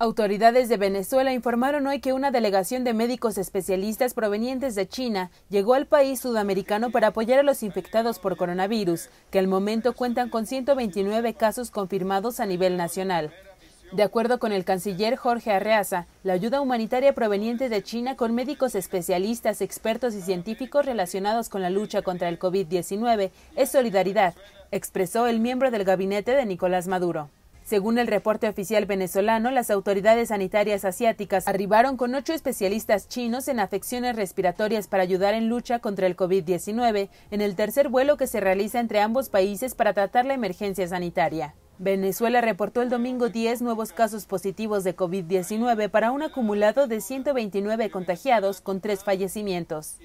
Autoridades de Venezuela informaron hoy que una delegación de médicos especialistas provenientes de China llegó al país sudamericano para apoyar a los infectados por coronavirus, que al momento cuentan con 129 casos confirmados a nivel nacional. De acuerdo con el canciller Jorge Arreaza, la ayuda humanitaria proveniente de China con médicos especialistas, expertos y científicos relacionados con la lucha contra el COVID-19 es solidaridad, expresó el miembro del gabinete de Nicolás Maduro. Según el reporte oficial venezolano, las autoridades sanitarias asiáticas arribaron con ocho especialistas chinos en afecciones respiratorias para ayudar en lucha contra el COVID-19 en el tercer vuelo que se realiza entre ambos países para tratar la emergencia sanitaria. Venezuela reportó el domingo 10 nuevos casos positivos de COVID-19 para un acumulado de 129 contagiados con tres fallecimientos.